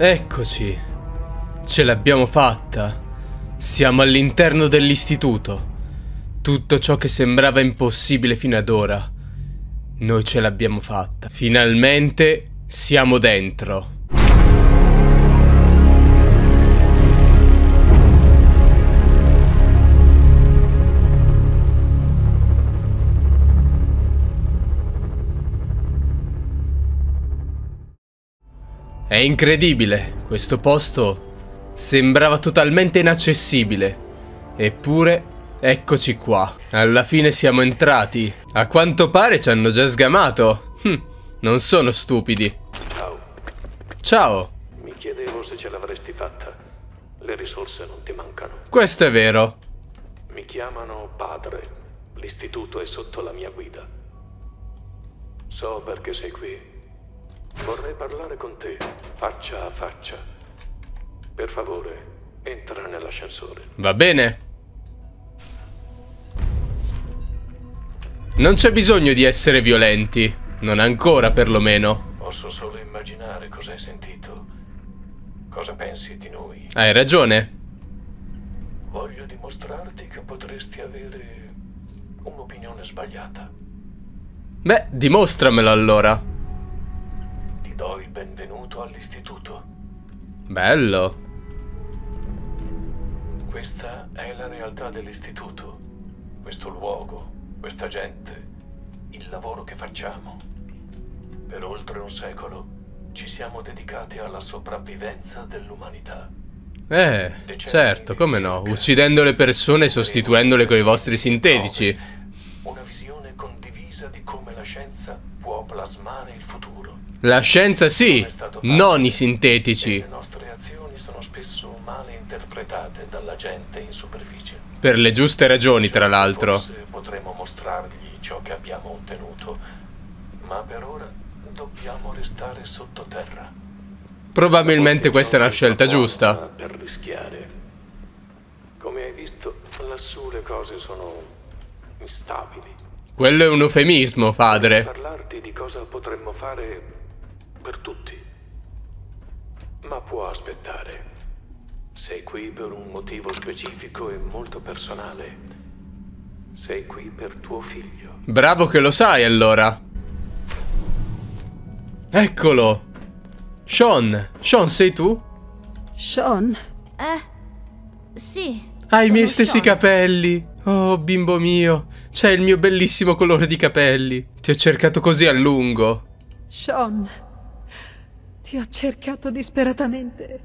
Eccoci. Ce l'abbiamo fatta. Siamo all'interno dell'istituto. Tutto ciò che sembrava impossibile fino ad ora, noi ce l'abbiamo fatta. Finalmente siamo dentro. È incredibile, questo posto sembrava totalmente inaccessibile. Eppure, eccoci qua. Alla fine siamo entrati. A quanto pare ci hanno già sgamato. Hm, non sono stupidi. Ciao. Ciao. Mi chiedevo se ce l'avresti fatta. Le risorse non ti mancano. Questo è vero. Mi chiamano padre. L'istituto è sotto la mia guida. So perché sei qui. Vorrei parlare con te, faccia a faccia. Per favore, entra nell'ascensore. Va bene. Non c'è bisogno di essere violenti. Non ancora, perlomeno. Posso solo immaginare cosa hai sentito. Cosa pensi di noi? Hai ragione. Voglio dimostrarti che potresti avere un'opinione sbagliata. Beh, dimostramelo allora do il benvenuto all'istituto. Bello. Questa è la realtà dell'istituto, questo luogo, questa gente, il lavoro che facciamo. Per oltre un secolo ci siamo dedicati alla sopravvivenza dell'umanità. Eh, certo, come no, uccidendo le persone e sostituendole con i vostri sintetici. Una visione condivisa di come la scienza può plasmare il futuro. La scienza sì, non i sintetici. Le nostre azioni sono spesso male interpretate dalla gente in superficie. Per le giuste ragioni, tra certo, l'altro. Potremmo mostrargli ciò che abbiamo ottenuto, ma per ora dobbiamo restare sottoterra. Probabilmente questa è una scelta giusta. Per rischiare. Come hai visto, lassù le cose sono instabili. Quello è un eufemismo, padre. Per parlarti di cosa potremmo fare per tutti. Ma può aspettare. Sei qui per un motivo specifico e molto personale. Sei qui per tuo figlio. Bravo che lo sai allora. Eccolo. Sean. Sean sei tu? Sean? Eh, sì. Hai i miei stessi capelli. Oh, bimbo mio. C'è il mio bellissimo colore di capelli. Ti ho cercato così a lungo. Sean. Ti ho cercato disperatamente,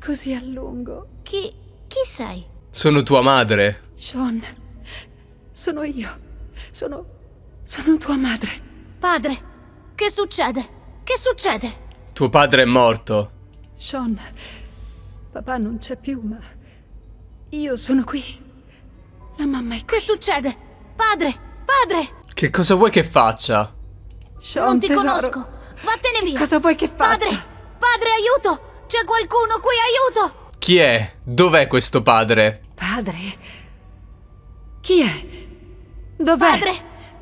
così a lungo. Chi... chi sei? Sono tua madre. Sean, sono io. Sono... sono tua madre. Padre, che succede? Che succede? Tuo padre è morto. Sean, papà non c'è più, ma... io sono qui. La mamma è qui. Che succede? Padre, padre! Che cosa vuoi che faccia? Sean, non ti tesoro. conosco. Vattene via! Cosa vuoi che faccia? Padre! Padre, aiuto! C'è qualcuno qui, aiuto! Chi è? Dov'è questo padre? Padre? Chi è? Dov'è? Padre!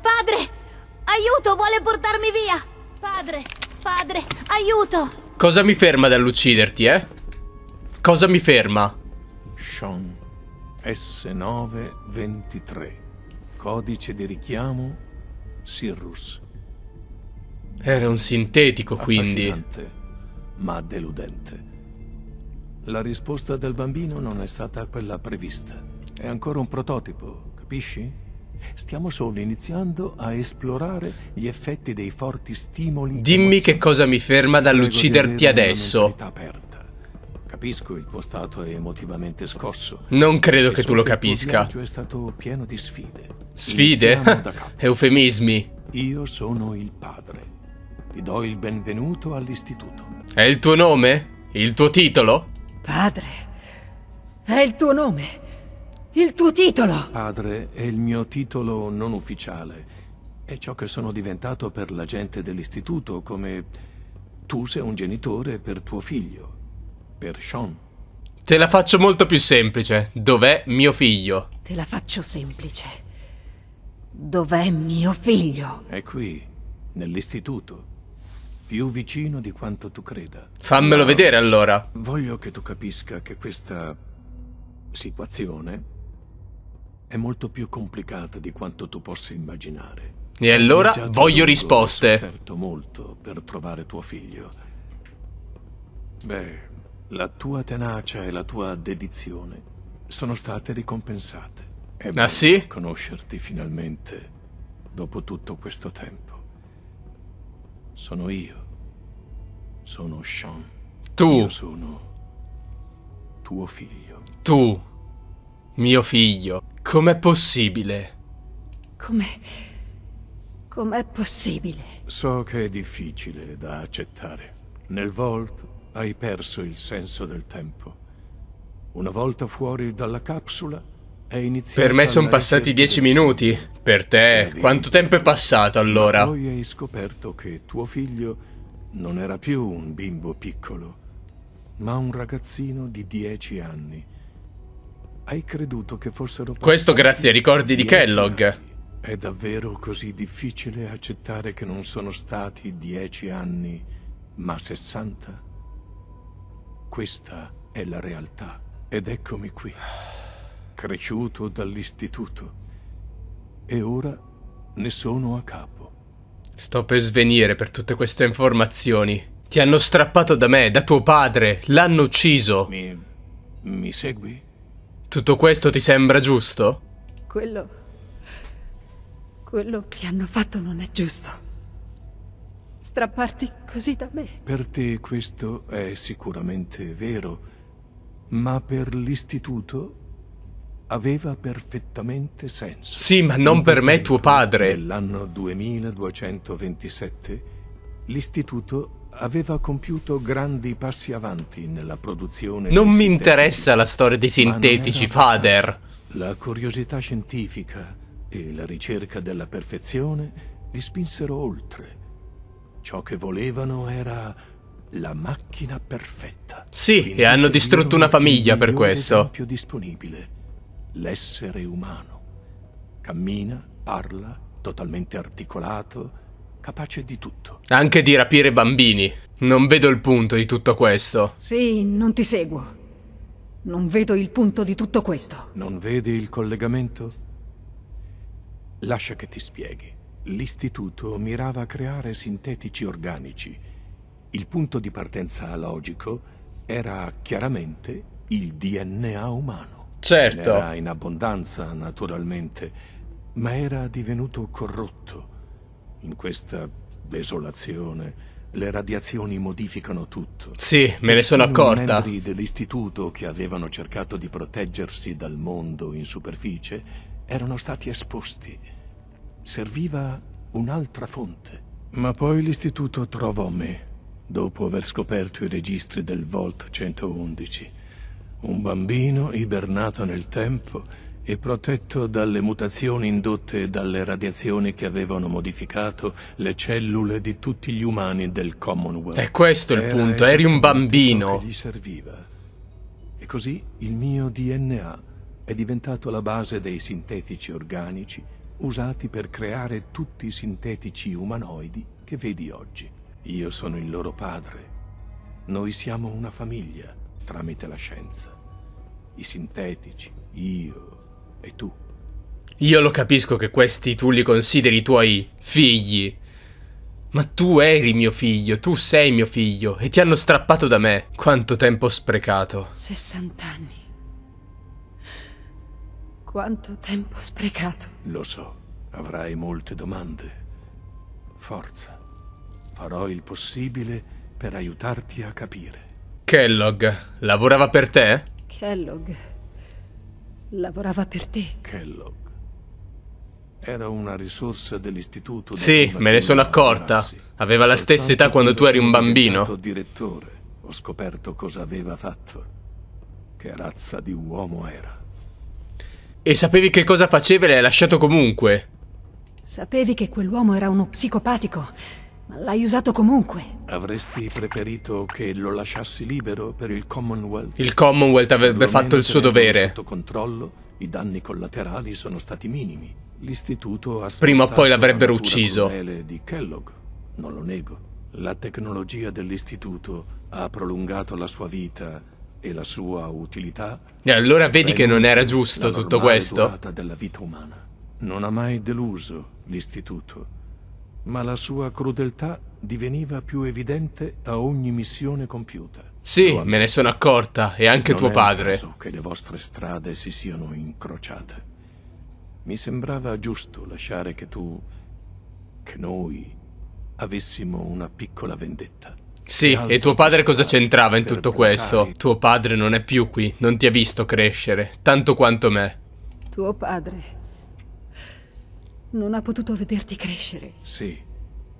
Padre! Aiuto, vuole portarmi via! Padre! Padre, aiuto! Cosa mi ferma dall'ucciderti, eh? Cosa mi ferma? Sean S923 Codice di richiamo Sirrus era un sintetico, quindi. ma deludente. La risposta del bambino non è stata quella prevista. È ancora un prototipo, capisci? Stiamo solo iniziando a esplorare gli effetti dei forti stimoli. Dimmi che cosa mi ferma dall'ucciderti adesso. Capisco il tuo stato emotivamente scosso. Non credo che tu lo capisca. Il è stato pieno di sfide. Sfide? Eufemismi. Io sono il padre. Ti do il benvenuto all'istituto. È il tuo nome? Il tuo titolo? Padre, è il tuo nome. Il tuo titolo. Padre è il mio titolo non ufficiale. È ciò che sono diventato per la gente dell'istituto, come tu sei un genitore per tuo figlio, per Sean. Te la faccio molto più semplice. Dov'è mio figlio? Te la faccio semplice. Dov'è mio figlio? È qui, nell'istituto. Più vicino di quanto tu creda. Fammelo Ma vedere allora. Voglio che tu capisca che questa situazione è molto più complicata di quanto tu possa immaginare. E allora voglio risposte. Ho sofferto molto per trovare tuo figlio. Beh, la tua tenacia e la tua dedizione sono state ricompensate. È ah sì? Conoscerti finalmente dopo tutto questo tempo. Sono io sono Sean. Tu. Io sono tuo figlio. Tu. Mio figlio. Com'è possibile? Come... Com'è possibile? So che è difficile da accettare. Nel Vault hai perso il senso del tempo. Una volta fuori dalla capsula è iniziato... Per me sono passati dieci minuti. Per te, quanto tempo è passato allora? Poi hai scoperto che tuo figlio non era più un bimbo piccolo, ma un ragazzino di dieci anni. Hai creduto che fossero... Questo grazie ai ricordi di Kellogg. Anni. È davvero così difficile accettare che non sono stati dieci anni, ma sessanta? Questa è la realtà ed eccomi qui, cresciuto dall'istituto. E ora ne sono a capo. Sto per svenire per tutte queste informazioni. Ti hanno strappato da me, da tuo padre. L'hanno ucciso. Mi... mi segui? Tutto questo ti sembra giusto? Quello... quello che hanno fatto non è giusto. Strapparti così da me. Per te questo è sicuramente vero, ma per l'istituto aveva perfettamente senso. Sì, ma non per me tuo padre. Nell'anno 2227 l'istituto aveva compiuto grandi passi avanti nella produzione Non mi interessa la storia dei sintetici, father. La curiosità scientifica e la ricerca della perfezione li spinsero oltre. Ciò che volevano era la macchina perfetta. Sì, Quindi e hanno distrutto una famiglia per questo. disponibile l'essere umano. Cammina, parla, totalmente articolato, capace di tutto. Anche di rapire bambini. Non vedo il punto di tutto questo. Sì, non ti seguo. Non vedo il punto di tutto questo. Non vedi il collegamento? Lascia che ti spieghi. L'istituto mirava a creare sintetici organici. Il punto di partenza logico era chiaramente il DNA umano. Certo. era in abbondanza, naturalmente, ma era divenuto corrotto. In questa desolazione le radiazioni modificano tutto. Sì, me ne sono accorta. I membri dell'istituto che avevano cercato di proteggersi dal mondo in superficie erano stati esposti. Serviva un'altra fonte. Ma poi l'istituto trovò me, dopo aver scoperto i registri del Volt 111 un bambino ibernato nel tempo e protetto dalle mutazioni indotte dalle radiazioni che avevano modificato le cellule di tutti gli umani del Commonwealth. E questo è il punto, eri un bambino. Ciò Che gli serviva. E così il mio DNA è diventato la base dei sintetici organici usati per creare tutti i sintetici umanoidi che vedi oggi. Io sono il loro padre. Noi siamo una famiglia tramite la scienza. I sintetici, io e tu. Io lo capisco che questi tu li consideri i tuoi figli. Ma tu eri mio figlio, tu sei mio figlio e ti hanno strappato da me. Quanto tempo sprecato. 60 anni. Quanto tempo sprecato. Lo so, avrai molte domande. Forza, farò il possibile per aiutarti a capire. Kellogg lavorava per te? Kellogg lavorava per te. Kellogg era una risorsa dell'istituto. Sì, me ne sono accorta. Ah, aveva la stessa età quando tu eri un bambino. direttore, ho scoperto cosa aveva fatto. Che razza di uomo era. E sapevi che cosa faceva e l'hai lasciato comunque. Sapevi che quell'uomo era uno psicopatico ma l'hai usato comunque. Avresti preferito che lo lasciassi libero per il Commonwealth? Il Commonwealth avrebbe fatto il suo dovere. Sotto controllo, i danni collaterali sono stati minimi. L'istituto ha Prima o poi l'avrebbero ucciso. di Kellogg, non lo nego. La tecnologia dell'istituto ha prolungato la sua vita e la sua utilità. E allora vedi che non era giusto tutto questo. della vita umana. Non ha mai deluso l'istituto ma la sua crudeltà diveniva più evidente a ogni missione compiuta. Sì, me ne sono accorta, e anche non tuo padre. Non che le vostre strade si siano incrociate. Mi sembrava giusto lasciare che tu, che noi, avessimo una piccola vendetta. Sì, e tuo padre cosa c'entrava in tutto questo? Tuo padre non è più qui, non ti ha visto crescere, tanto quanto me. Tuo padre non ha potuto vederti crescere. Sì,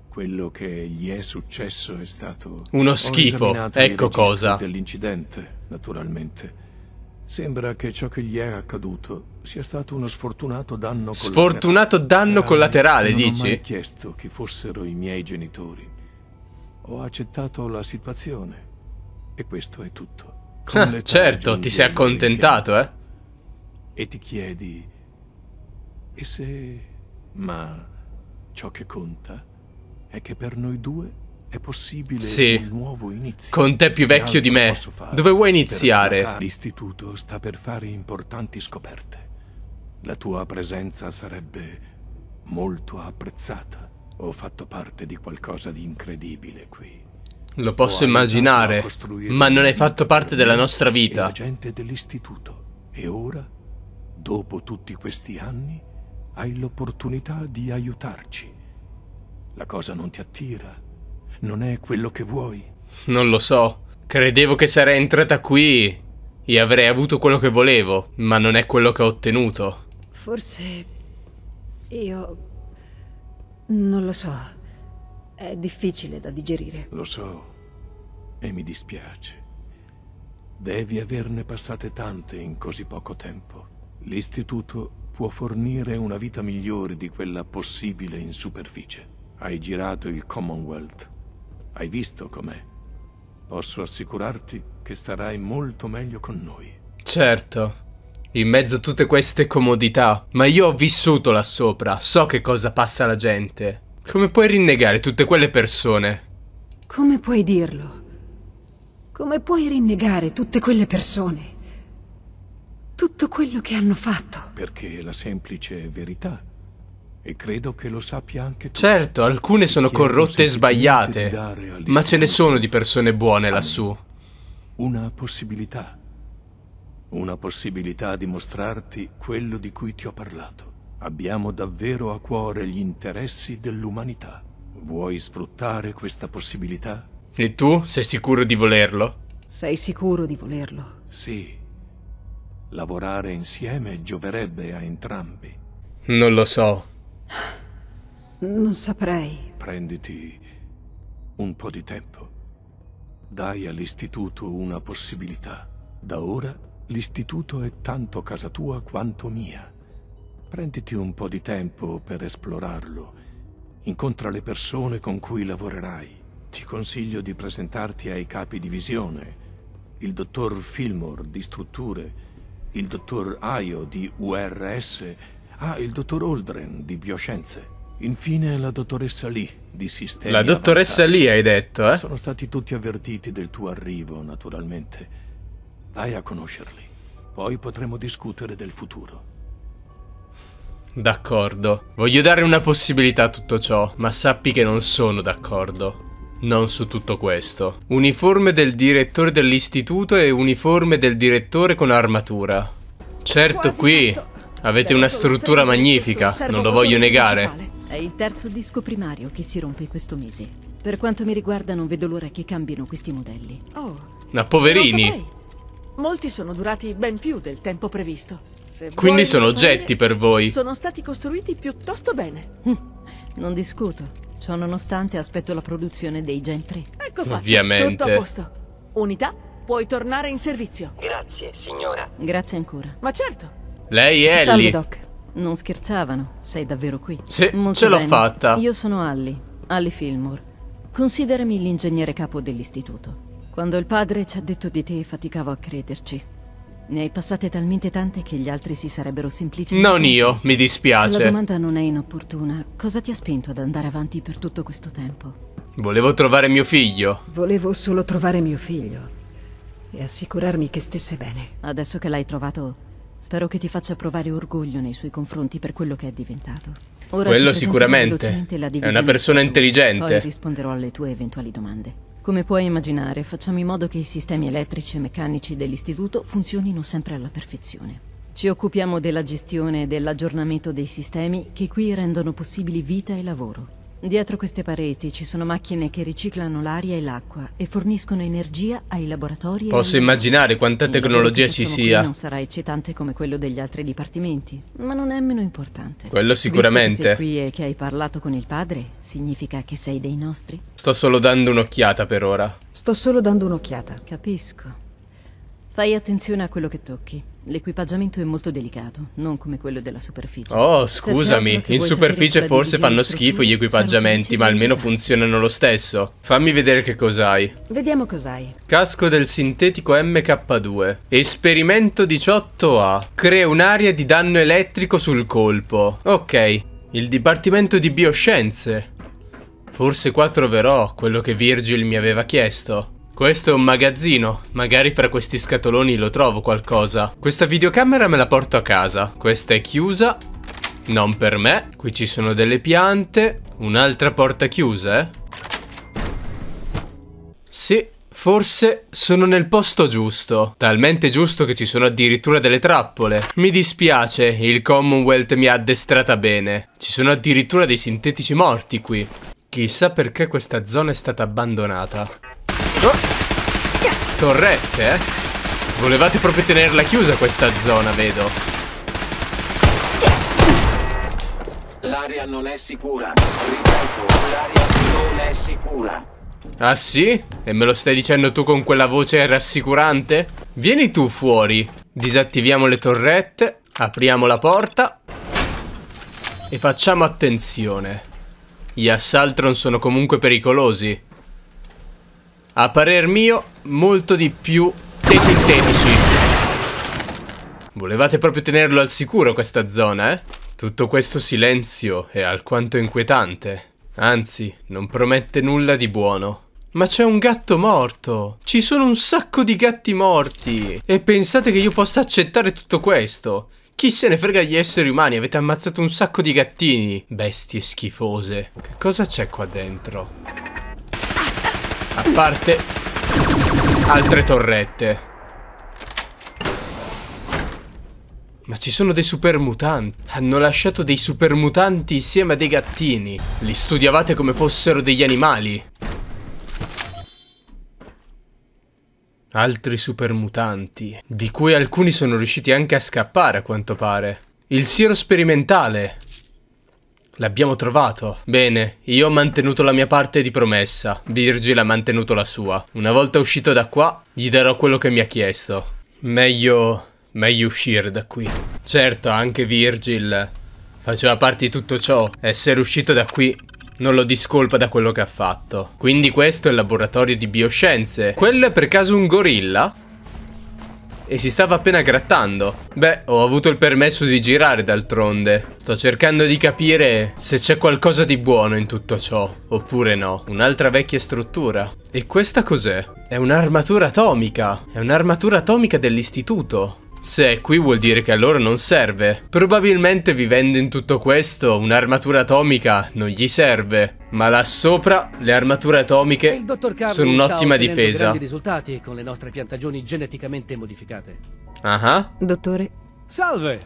quello che gli è successo è stato... Uno schifo, ecco cosa. ...dell'incidente, naturalmente. Sembra che ciò che gli è accaduto sia stato uno sfortunato danno collaterale. Sfortunato danno collaterale, non dici? Non ho mai chiesto chi fossero i miei genitori. Ho accettato la situazione. E questo è tutto. Ah, certo, ti sei accontentato, eh? E ti chiedi... E se ma ciò che conta è che per noi due è possibile sì. un nuovo inizio. Con te più vecchio di me. Dove vuoi iniziare? L'istituto sta per fare importanti scoperte. La tua presenza sarebbe molto apprezzata. Ho fatto parte di qualcosa di incredibile qui. Lo posso immaginare, ma non hai fatto parte della nostra vita. La gente dell'istituto. E ora, dopo tutti questi anni, hai l'opportunità di aiutarci. La cosa non ti attira, non è quello che vuoi. Non lo so. Credevo che sarei entrata qui e avrei avuto quello che volevo, ma non è quello che ho ottenuto. Forse io... non lo so. È difficile da digerire. Lo so e mi dispiace. Devi averne passate tante in così poco tempo. L'istituto può fornire una vita migliore di quella possibile in superficie. Hai girato il Commonwealth. Hai visto com'è. Posso assicurarti che starai molto meglio con noi. Certo. In mezzo a tutte queste comodità. Ma io ho vissuto là sopra. So che cosa passa la gente. Come puoi rinnegare tutte quelle persone? Come puoi dirlo? Come puoi rinnegare tutte quelle persone? tutto quello che hanno fatto. Perché è la semplice verità. E credo che lo sappia anche tu. Certo, alcune sono corrotte e sbagliate, ma ce ne sono di persone buone lassù. Una possibilità. Una possibilità di mostrarti quello di cui ti ho parlato. Abbiamo davvero a cuore gli interessi dell'umanità. Vuoi sfruttare questa possibilità? E tu sei sicuro di volerlo? Sei sicuro di volerlo? Sì. Lavorare insieme gioverebbe a entrambi. Non lo so. Non saprei. Prenditi un po' di tempo. Dai all'istituto una possibilità. Da ora l'istituto è tanto casa tua quanto mia. Prenditi un po' di tempo per esplorarlo. Incontra le persone con cui lavorerai. Ti consiglio di presentarti ai capi di visione, il dottor Fillmore di strutture, il dottor Aio di URS, ah, il dottor Oldren di Bioscienze. Infine la dottoressa Lee di Sistema. La dottoressa avanzati. Lee hai detto, eh? Sono stati tutti avvertiti del tuo arrivo, naturalmente. Vai a conoscerli. Poi potremo discutere del futuro. D'accordo. Voglio dare una possibilità a tutto ciò, ma sappi che non sono d'accordo non su tutto questo. Uniforme del direttore dell'istituto e uniforme del direttore con armatura. Certo qui avete una struttura magnifica, non lo voglio negare. È il terzo disco primario che si rompe questo mese. Per quanto mi riguarda non vedo l'ora che cambino questi modelli. Oh, ma poverini! Molti sono durati ben più del tempo previsto. Se Quindi sono oggetti per voi. Sono stati costruiti piuttosto bene. Hm, non discuto. Ciò nonostante aspetto la produzione dei gentri. 3. Ecco fatto. Ovviamente. Tutto a posto. Unità, puoi tornare in servizio. Grazie, signora. Grazie ancora. Ma certo. Lei è Ellie. Salve, Doc. Non scherzavano, sei davvero qui. Sì, Molto ce l'ho fatta. Io sono Allie, Allie Fillmore. Considerami l'ingegnere capo dell'istituto. Quando il padre ci ha detto di te faticavo a crederci. Ne hai passate talmente tante che gli altri si sarebbero semplicemente... Non io, mi dispiace. Se la domanda non è inopportuna, cosa ti ha spinto ad andare avanti per tutto questo tempo? Volevo trovare mio figlio. Volevo solo trovare mio figlio e assicurarmi che stesse bene. Adesso che l'hai trovato, spero che ti faccia provare orgoglio nei suoi confronti per quello che è diventato. Ora quello sicuramente. È una persona intelligente. Poi risponderò alle tue eventuali domande. Come puoi immaginare, facciamo in modo che i sistemi elettrici e meccanici dell'istituto funzionino sempre alla perfezione. Ci occupiamo della gestione e dell'aggiornamento dei sistemi che qui rendono possibili vita e lavoro. Dietro queste pareti ci sono macchine che riciclano l'aria e l'acqua e forniscono energia ai laboratori. Posso immaginare quanta tecnologia ci sia. non sarà eccitante come quello degli altri dipartimenti, ma non è meno importante. Quello sicuramente. Visto che sei qui e che hai parlato con il padre, significa che sei dei nostri? Sto solo dando un'occhiata per ora. Sto solo dando un'occhiata. Capisco. Fai attenzione a quello che tocchi. L'equipaggiamento è molto delicato, non come quello della superficie. Oh, certo scusami, in superficie forse fanno schifo gli equipaggiamenti, ma almeno funzionano lo stesso. Fammi vedere che cos'hai. Vediamo cos'hai. Casco del sintetico MK2. Esperimento 18A. Crea un'area di danno elettrico sul colpo. Ok, il dipartimento di bioscienze. Forse qua troverò quello che Virgil mi aveva chiesto. Questo è un magazzino, magari fra questi scatoloni lo trovo qualcosa. Questa videocamera me la porto a casa, questa è chiusa, non per me. Qui ci sono delle piante, un'altra porta chiusa, eh? Sì, Forse sono nel posto giusto, talmente giusto che ci sono addirittura delle trappole. Mi dispiace, il Commonwealth mi ha addestrata bene. Ci sono addirittura dei sintetici morti qui. Chissà perché questa zona è stata abbandonata. Oh! torrette, eh? Volevate proprio tenerla chiusa questa zona, vedo. L'area non è sicura. Ripeto, l'area non è sicura. Ah sì? E me lo stai dicendo tu con quella voce rassicurante? Vieni tu fuori. Disattiviamo le torrette, apriamo la porta e facciamo attenzione. Gli assaltron sono comunque pericolosi. A parer mio, molto di più dei sintetici. Volevate proprio tenerlo al sicuro questa zona, eh? Tutto questo silenzio è alquanto inquietante. Anzi, non promette nulla di buono. Ma c'è un gatto morto! Ci sono un sacco di gatti morti! E pensate che io possa accettare tutto questo? Chi se ne frega gli esseri umani? Avete ammazzato un sacco di gattini! Bestie schifose. Che cosa c'è qua dentro? parte altre torrette. Ma ci sono dei supermutanti. Hanno lasciato dei supermutanti insieme a dei gattini. Li studiavate come fossero degli animali. Altri supermutanti, di cui alcuni sono riusciti anche a scappare a quanto pare. Il siero sperimentale. L'abbiamo trovato. Bene, io ho mantenuto la mia parte di promessa. Virgil ha mantenuto la sua. Una volta uscito da qua, gli darò quello che mi ha chiesto. Meglio... meglio uscire da qui. Certo, anche Virgil faceva parte di tutto ciò. Essere uscito da qui non lo discolpa da quello che ha fatto. Quindi questo è il laboratorio di bioscienze. Quello è per caso un gorilla? E si stava appena grattando. Beh, ho avuto il permesso di girare d'altronde. Sto cercando di capire se c'è qualcosa di buono in tutto ciò, oppure no. Un'altra vecchia struttura. E questa cos'è? È un'armatura atomica. È un'armatura atomica dell'istituto. Se è qui vuol dire che a loro non serve. Probabilmente vivendo in tutto questo un'armatura atomica non gli serve. Ma là sopra le armature atomiche sono un'ottima difesa. grandi risultati con le nostre piantagioni geneticamente modificate. Ah. Uh -huh. Dottore. Salve!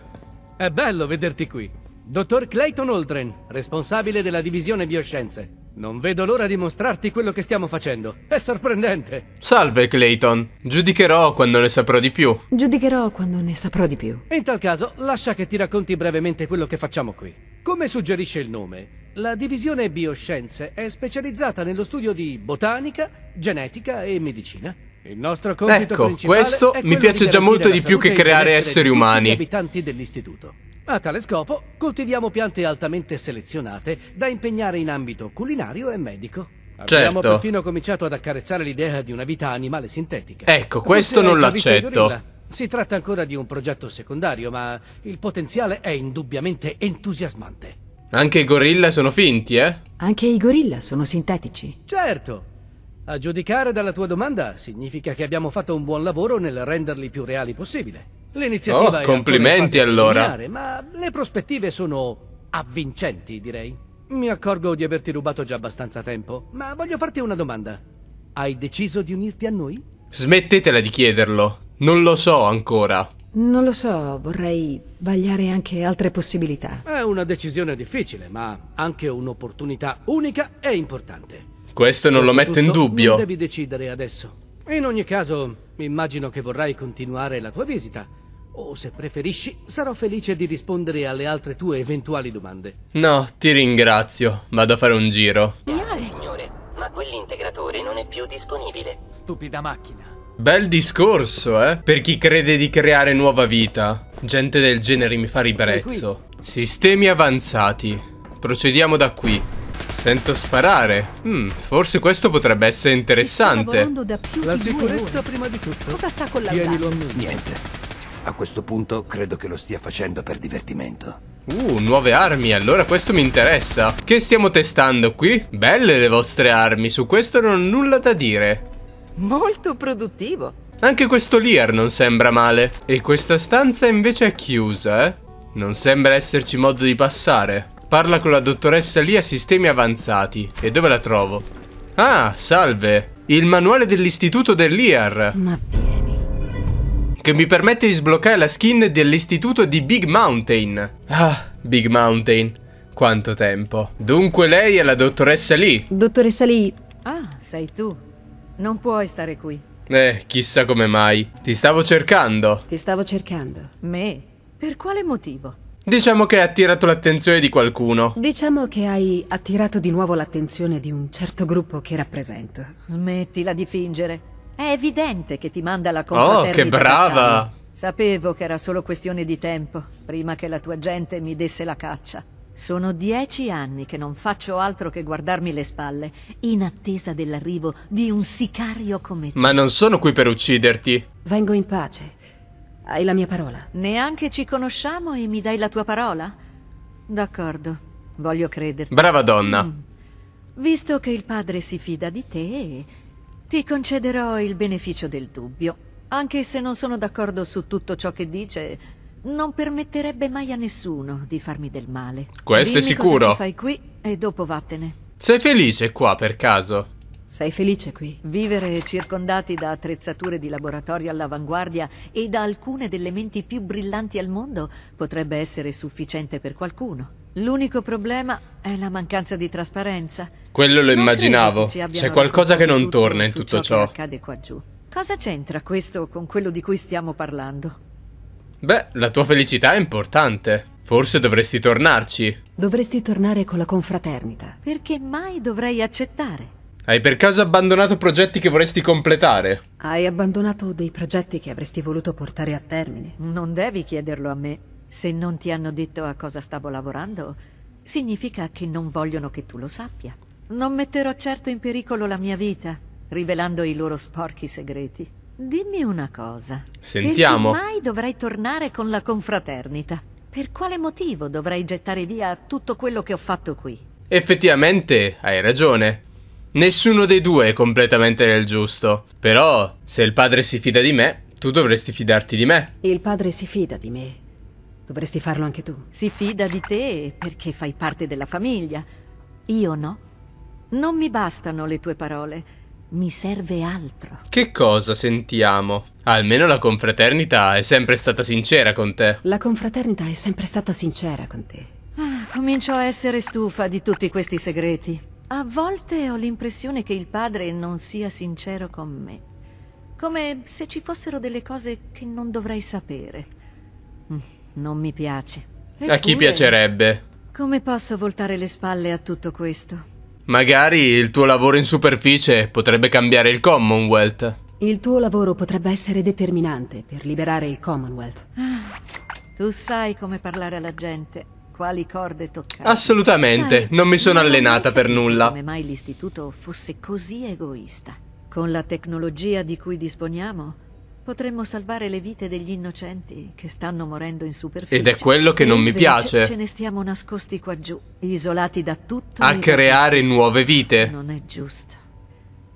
È bello vederti qui. Dottor Clayton Oldren, responsabile della divisione bioscienze. Non vedo l'ora di mostrarti quello che stiamo facendo. È sorprendente. Salve, Clayton. Giudicherò quando ne saprò di più. Giudicherò quando ne saprò di più. In tal caso, lascia che ti racconti brevemente quello che facciamo qui. Come suggerisce il nome, la divisione bioscienze è specializzata nello studio di botanica, genetica e medicina. Il nostro compito ecco, principale Ecco, questo mi piace già molto di più che creare esseri umani. Gli abitanti dell'istituto. A tale scopo coltiviamo piante altamente selezionate da impegnare in ambito culinario e medico. Certo. Abbiamo perfino cominciato ad accarezzare l'idea di una vita animale sintetica. Ecco, questo non l'accetto. Si tratta ancora di un progetto secondario, ma il potenziale è indubbiamente entusiasmante. Anche i gorilla sono finti, eh? Anche i gorilla sono sintetici. Certo. A giudicare dalla tua domanda, significa che abbiamo fatto un buon lavoro nel renderli più reali possibile. L'iniziativa oh, complimenti allora. Lineare, ma le prospettive sono avvincenti, direi. Mi accorgo di averti rubato già abbastanza tempo, ma voglio farti una domanda. Hai deciso di unirti a noi? Smettetela di chiederlo. Non lo so ancora. Non lo so, vorrei vagliare anche altre possibilità. È una decisione difficile, ma anche un'opportunità unica e importante. Questo non lo metto in dubbio. Non devi decidere adesso. In ogni caso, immagino che vorrai continuare la tua visita. O se preferisci, sarò felice di rispondere alle altre tue eventuali domande. No, ti ringrazio. Vado a fare un giro. Grazie, signore, ma quell'integratore non è più disponibile. Stupida macchina. Bel discorso, eh? Per chi crede di creare nuova vita. Gente del genere mi fa ribrezzo. Sistemi avanzati. Procediamo da qui. Sento sparare. Mm, forse questo potrebbe essere interessante. La sicurezza prima di tutto. Cosa sta collaborando? Tienilo Niente. A questo punto credo che lo stia facendo per divertimento. Uh, nuove armi, allora questo mi interessa. Che stiamo testando qui? Belle le vostre armi, su questo non ho nulla da dire. Molto produttivo. Anche questo Lear non sembra male. E questa stanza invece è chiusa, eh? Non sembra esserci modo di passare. Parla con la dottoressa Lia Sistemi Avanzati. E dove la trovo? Ah, salve! Il manuale dell'istituto dell'IAR! Ma che mi permette di sbloccare la skin dell'istituto di Big Mountain. Ah, Big Mountain. Quanto tempo. Dunque lei è la dottoressa Lee. Dottoressa Lee. Ah, sei tu. Non puoi stare qui. Eh, chissà come mai. Ti stavo cercando. Ti stavo cercando. Me? Per quale motivo? Diciamo che hai attirato l'attenzione di qualcuno. Diciamo che hai attirato di nuovo l'attenzione di un certo gruppo che rappresento. Smettila di fingere. È evidente che ti manda la cosa Oh, che brava! Sapevo che era solo questione di tempo, prima che la tua gente mi desse la caccia. Sono dieci anni che non faccio altro che guardarmi le spalle, in attesa dell'arrivo di un sicario come te. Ma non sono qui per ucciderti. Vengo in pace. Hai la mia parola. Neanche ci conosciamo e mi dai la tua parola? D'accordo, voglio crederti. Brava donna. Mm. Visto che il padre si fida di te, ti concederò il beneficio del dubbio, anche se non sono d'accordo su tutto ciò che dice, non permetterebbe mai a nessuno di farmi del male. Questo Dimmi è sicuro. fai qui e dopo vattene. Sei felice qua per caso? Sei felice qui? Vivere circondati da attrezzature di laboratorio all'avanguardia e da alcune delle menti più brillanti al mondo potrebbe essere sufficiente per qualcuno. L'unico problema è la mancanza di trasparenza. Quello lo non immaginavo. C'è qualcosa che non torna in tutto ciò. ciò. Che accade qua giù. Cosa c'entra questo con quello di cui stiamo parlando? Beh, la tua felicità è importante. Forse dovresti tornarci. Dovresti tornare con la confraternita. Perché mai dovrei accettare? Hai per caso abbandonato progetti che vorresti completare? Hai abbandonato dei progetti che avresti voluto portare a termine. Non devi chiederlo a me. Se non ti hanno detto a cosa stavo lavorando, significa che non vogliono che tu lo sappia. Non metterò certo in pericolo la mia vita, rivelando i loro sporchi segreti. Dimmi una cosa. Sentiamo. Perché mai dovrei tornare con la confraternita? Per quale motivo dovrei gettare via tutto quello che ho fatto qui? Effettivamente, hai ragione. Nessuno dei due è completamente nel giusto. Però, se il padre si fida di me, tu dovresti fidarti di me. Il padre si fida di me. Dovresti farlo anche tu. Si fida di te perché fai parte della famiglia. Io no. Non mi bastano le tue parole. Mi serve altro. Che cosa sentiamo? Almeno la confraternita è sempre stata sincera con te. La confraternita è sempre stata sincera con te. Ah, comincio a essere stufa di tutti questi segreti. A volte ho l'impressione che il padre non sia sincero con me, come se ci fossero delle cose che non dovrei sapere. Mm, non mi piace. Eppure, a chi piacerebbe? Come posso voltare le spalle a tutto questo? Magari il tuo lavoro in superficie potrebbe cambiare il Commonwealth. Il tuo lavoro potrebbe essere determinante per liberare il Commonwealth. Ah, tu sai come parlare alla gente quali corde toccare. Assolutamente, Sai, non mi sono non allenata per nulla. Come mai l'istituto fosse così egoista? Con la tecnologia di cui disponiamo, potremmo salvare le vite degli innocenti che stanno morendo in superficie. Ed è quello che non mi piace. Ce ne stiamo nascosti qua giù, isolati da tutto. A creare vita. nuove vite. Non è giusto.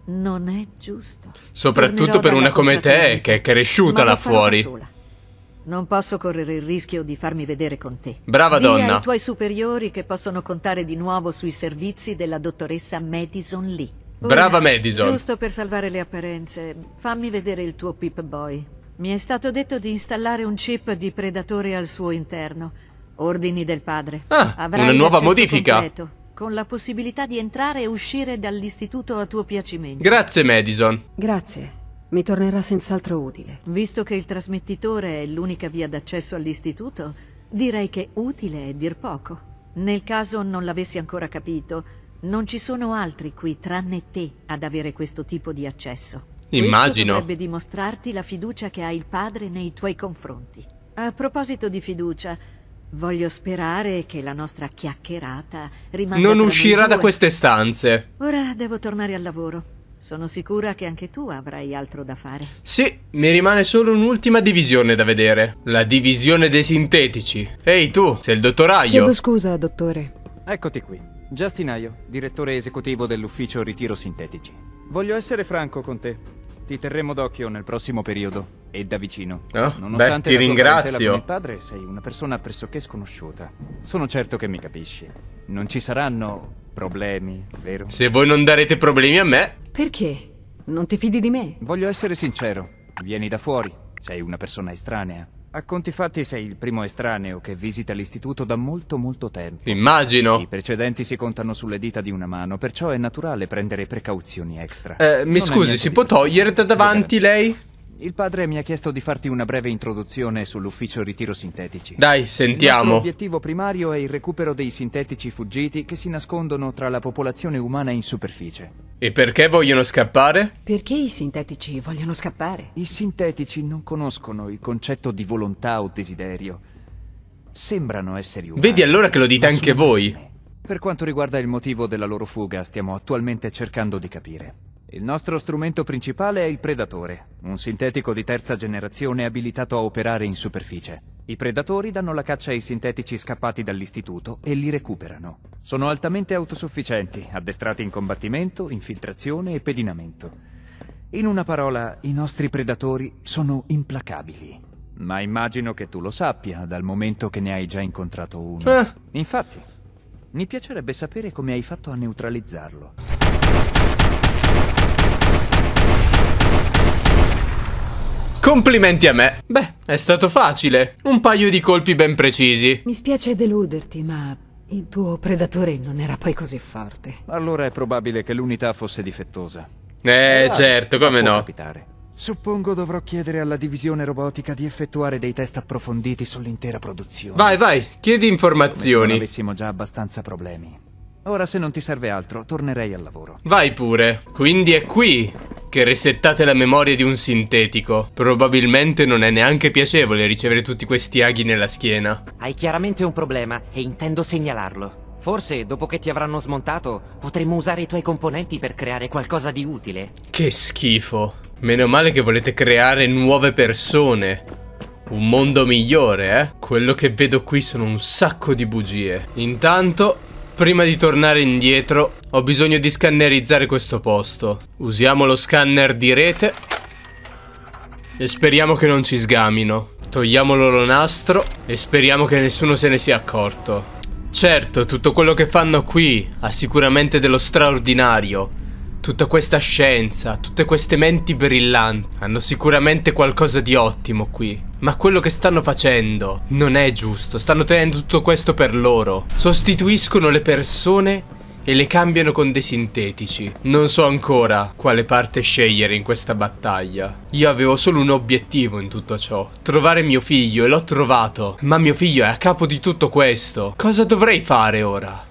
Non è giusto. Soprattutto Tornerò per una come te, che è cresciuta là fuori. Sola. Non posso correre il rischio di farmi vedere con te. Brava Dì donna. ai tuoi superiori che possono contare di nuovo sui servizi della dottoressa Madison Lee. Ora, Brava Madison. Giusto per salvare le apparenze, fammi vedere il tuo Pip Boy. Mi è stato detto di installare un chip di predatore al suo interno. Ordini del padre. Ah, Avrai una nuova modifica. Completo, con la possibilità di entrare e uscire dall'istituto a tuo piacimento. Grazie, Madison. Grazie. Mi tornerà senz'altro utile. Visto che il trasmettitore è l'unica via d'accesso all'istituto, direi che utile è dir poco. Nel caso non l'avessi ancora capito, non ci sono altri qui tranne te ad avere questo tipo di accesso. Immagino. Questo dovrebbe dimostrarti la fiducia che ha il padre nei tuoi confronti. A proposito di fiducia, voglio sperare che la nostra chiacchierata rimanga... Non uscirà da queste stanze. Ora devo tornare al lavoro. Sono sicura che anche tu avrai altro da fare. Sì, mi rimane solo un'ultima divisione da vedere. La divisione dei sintetici. Ehi tu, sei il dottoraio. Chiedo scusa, dottore. Eccoti qui. Giastinaio, direttore esecutivo dell'ufficio Ritiro Sintetici. Voglio essere franco con te. Ti terremo d'occhio nel prossimo periodo e da vicino. Oh, ah, Nonostante beh, ti ringrazio. Con padre sei una persona pressoché sconosciuta. Sono certo che mi capisci. Non ci saranno problemi, vero? Se voi non darete problemi a me... Perché? Non ti fidi di me? Voglio essere sincero. Vieni da fuori. Sei una persona estranea. A conti fatti sei il primo estraneo che visita l'istituto da molto molto tempo. Immagino. I precedenti si contano sulle dita di una mano, perciò è naturale prendere precauzioni extra. Eh, mi non scusi, si può togliere da davanti lei? Il padre mi ha chiesto di farti una breve introduzione sull'ufficio ritiro sintetici. Dai, sentiamo. L'obiettivo primario è il recupero dei sintetici fuggiti che si nascondono tra la popolazione umana in superficie. E perché vogliono scappare? Perché i sintetici vogliono scappare? I sintetici non conoscono il concetto di volontà o desiderio. Sembrano esseri umani. Vedi allora che lo dite anche voi. Per quanto riguarda il motivo della loro fuga, stiamo attualmente cercando di capire. Il nostro strumento principale è il Predatore, un sintetico di terza generazione abilitato a operare in superficie. I predatori danno la caccia ai sintetici scappati dall'istituto e li recuperano. Sono altamente autosufficienti, addestrati in combattimento, infiltrazione e pedinamento. In una parola, i nostri predatori sono implacabili. Ma immagino che tu lo sappia, dal momento che ne hai già incontrato uno. Eh. Infatti, mi piacerebbe sapere come hai fatto a neutralizzarlo. Complimenti a me. Beh, è stato facile. Un paio di colpi ben precisi. Mi spiace deluderti, ma il tuo predatore non era poi così forte. Allora è probabile che l'unità fosse difettosa. Eh, ah, certo, come no. Capitare. Suppongo dovrò chiedere alla divisione robotica di effettuare dei test approfonditi sull'intera produzione. Vai, vai, chiedi informazioni. Come se avessimo già abbastanza problemi. Ora se non ti serve altro, tornerei al lavoro. Vai pure. Quindi è qui che resettate la memoria di un sintetico. Probabilmente non è neanche piacevole ricevere tutti questi aghi nella schiena. Hai chiaramente un problema e intendo segnalarlo. Forse, dopo che ti avranno smontato, potremmo usare i tuoi componenti per creare qualcosa di utile. Che schifo. Meno male che volete creare nuove persone. Un mondo migliore, eh? Quello che vedo qui sono un sacco di bugie. Intanto, Prima di tornare indietro ho bisogno di scannerizzare questo posto. Usiamo lo scanner di rete e speriamo che non ci sgamino. Togliamo l'oro nastro e speriamo che nessuno se ne sia accorto. Certo, tutto quello che fanno qui ha sicuramente dello straordinario, Tutta questa scienza, tutte queste menti brillanti hanno sicuramente qualcosa di ottimo qui. Ma quello che stanno facendo non è giusto, stanno tenendo tutto questo per loro. Sostituiscono le persone e le cambiano con dei sintetici. Non so ancora quale parte scegliere in questa battaglia. Io avevo solo un obiettivo in tutto ciò, trovare mio figlio e l'ho trovato. Ma mio figlio è a capo di tutto questo. Cosa dovrei fare ora?